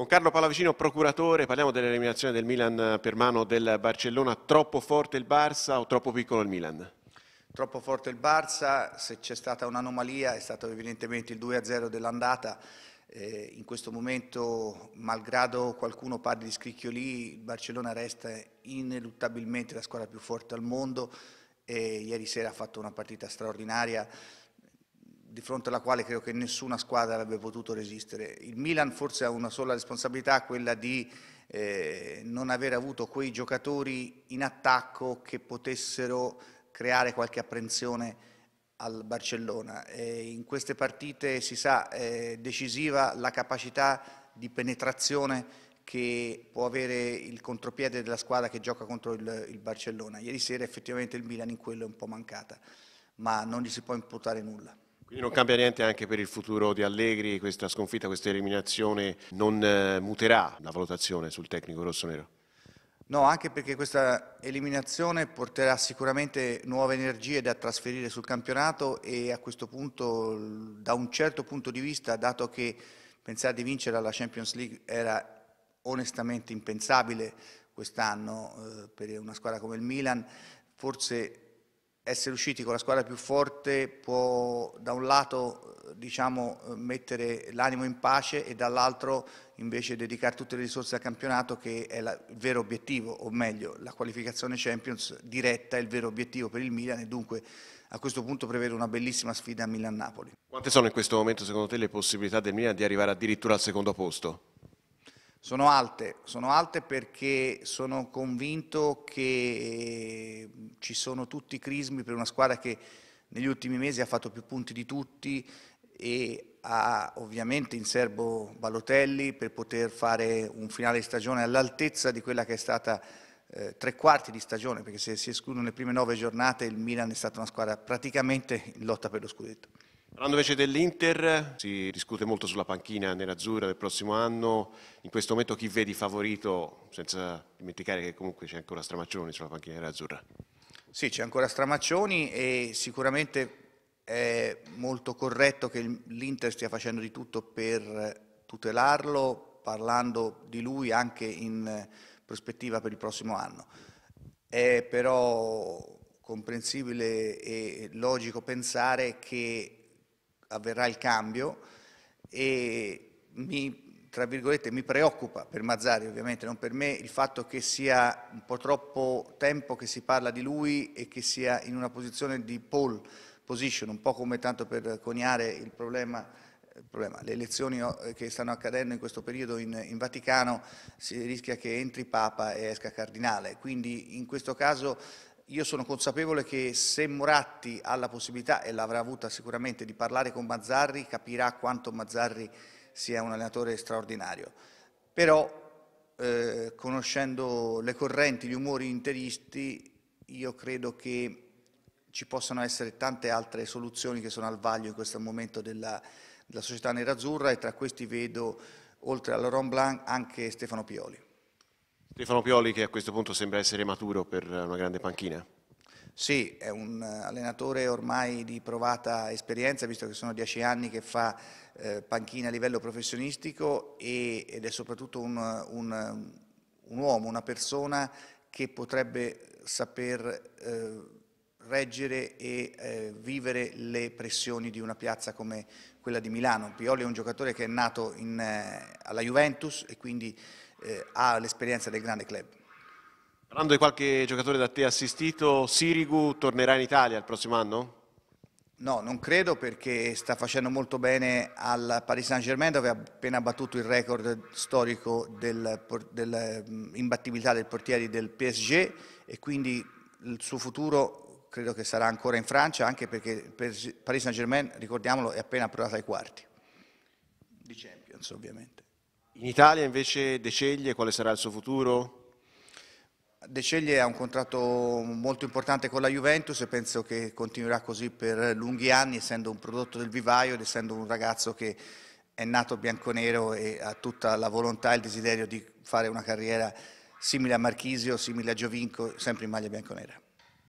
Con Carlo Pallavicino, procuratore, parliamo dell'eliminazione del Milan eh, per mano del Barcellona. Troppo forte il Barça o troppo piccolo il Milan? Troppo forte il Barça, se c'è stata un'anomalia è stato evidentemente il 2-0 dell'andata. Eh, in questo momento, malgrado qualcuno parli di scricchioli, il Barcellona resta ineluttabilmente la squadra più forte al mondo. E ieri sera ha fatto una partita straordinaria di fronte alla quale credo che nessuna squadra avrebbe potuto resistere. Il Milan forse ha una sola responsabilità, quella di eh, non aver avuto quei giocatori in attacco che potessero creare qualche apprensione al Barcellona. E in queste partite si sa è decisiva la capacità di penetrazione che può avere il contropiede della squadra che gioca contro il, il Barcellona. Ieri sera effettivamente il Milan in quello è un po' mancata, ma non gli si può imputare nulla. Quindi non cambia niente anche per il futuro di Allegri, questa sconfitta, questa eliminazione non eh, muterà la valutazione sul tecnico rossonero? No, anche perché questa eliminazione porterà sicuramente nuove energie da trasferire sul campionato e a questo punto, da un certo punto di vista, dato che pensare di vincere alla Champions League era onestamente impensabile quest'anno eh, per una squadra come il Milan, forse essere usciti con la squadra più forte può da un lato diciamo, mettere l'animo in pace e dall'altro invece dedicare tutte le risorse al campionato che è la, il vero obiettivo, o meglio la qualificazione Champions diretta è il vero obiettivo per il Milan e dunque a questo punto prevede una bellissima sfida a Milan-Napoli. Quante sono in questo momento secondo te le possibilità del Milan di arrivare addirittura al secondo posto? Sono alte, sono alte perché sono convinto che ehm, ci sono tutti i crismi per una squadra che negli ultimi mesi ha fatto più punti di tutti e ha ovviamente in serbo Balotelli per poter fare un finale di stagione all'altezza di quella che è stata eh, tre quarti di stagione, perché se si escludono le prime nove giornate il Milan è stata una squadra praticamente in lotta per lo scudetto. Parlando invece dell'Inter, si discute molto sulla panchina nerazzurra del prossimo anno, in questo momento chi vedi favorito, senza dimenticare che comunque c'è ancora Stramaccioni sulla panchina nerazzurra? Sì, c'è ancora Stramaccioni e sicuramente è molto corretto che l'Inter stia facendo di tutto per tutelarlo, parlando di lui anche in prospettiva per il prossimo anno. È però comprensibile e logico pensare che avverrà il cambio e mi, tra virgolette, mi preoccupa per Mazzari ovviamente, non per me, il fatto che sia un po' troppo tempo che si parla di lui e che sia in una posizione di pole position, un po' come tanto per coniare il problema Problema. Le elezioni oh, che stanno accadendo in questo periodo in, in, Vaticano si rischia che entri Papa e esca Cardinale, quindi in questo caso io sono consapevole che se Moratti ha la possibilità, e l'avrà avuta sicuramente, di parlare con Mazzarri, capirà quanto Mazzarri sia un allenatore straordinario. Però, eh, conoscendo le correnti, gli umori interisti, io credo che ci possano essere tante altre soluzioni che sono al vaglio in questo momento della, della società nerazzurra e tra questi vedo, oltre a Laurent Blanc, anche Stefano Pioli. Stefano Pioli che a questo punto sembra essere maturo per una grande panchina. Sì, è un eh, allenatore ormai di provata esperienza, visto che sono dieci anni che fa eh, panchina a livello professionistico e, ed è soprattutto un, un, un, uomo, una persona che potrebbe saper... Eh, reggere e eh, vivere le pressioni di una piazza come quella di Milano. Pioli è un giocatore che è nato in, eh, alla Juventus e quindi eh, ha l'esperienza del grande club. Parlando di qualche giocatore da te assistito, Sirigu tornerà in Italia il prossimo anno? No, non credo perché sta facendo molto bene al Paris Saint-Germain dove ha appena battuto il record storico dell'imbattibilità del, del, mm, del portiere del PSG e quindi il suo futuro credo che sarà ancora in Francia, anche perché Paris Saint-Germain, ricordiamolo, è appena approdata ai quarti di Champions, ovviamente. In Italia invece De Ceglie, quale sarà il suo futuro? De Ceglie ha un contratto molto importante con la Juventus e penso che continuerà così per lunghi anni, essendo un prodotto del vivaio ed essendo un ragazzo che è nato bianconero e ha tutta la volontà e il desiderio di fare una carriera simile a Marchisio, simile a Giovinco, sempre in maglia bianconera.